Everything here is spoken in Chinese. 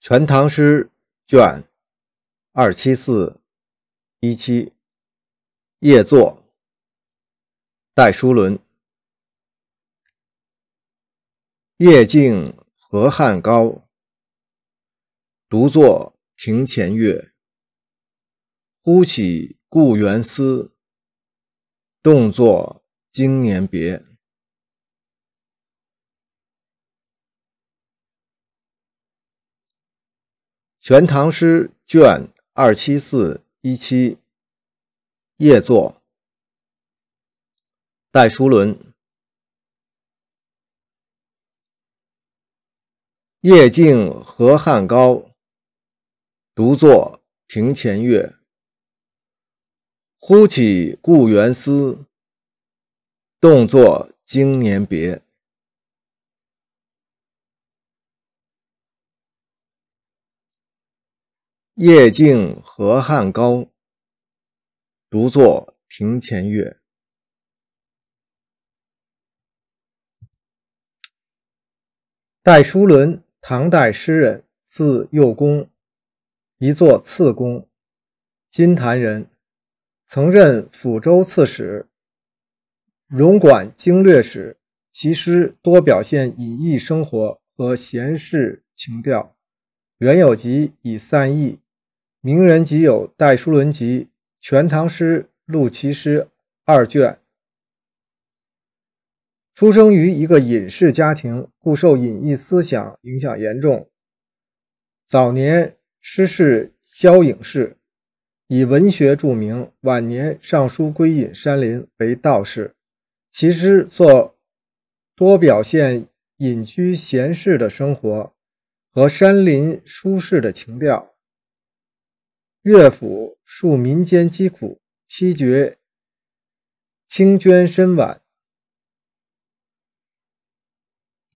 《全唐诗》卷二七四一七夜作。戴叔伦。夜静河汉高，独坐庭前月。忽起故园思，动作经年别。《全唐诗》卷二七四一七，夜作。戴叔伦。夜静河汉高，独坐庭前月。忽起故园思，动作经年别。夜静河汉高，独坐庭前月。戴叔伦，唐代诗人，字幼公，一作次公，金坛人，曾任抚州刺史、荣管经略使。其诗多表现隐逸生活和闲适情调。原有集以散逸。名人集有《戴叔伦集》，《全唐诗》陆奇诗二卷。出生于一个隐士家庭，故受隐逸思想影响严重。早年诗事萧影士，以文学著名。晚年上书归隐山林，为道士。其诗作多表现隐居闲适的生活和山林舒适的情调。乐府述民间疾苦七绝。清捐深婉，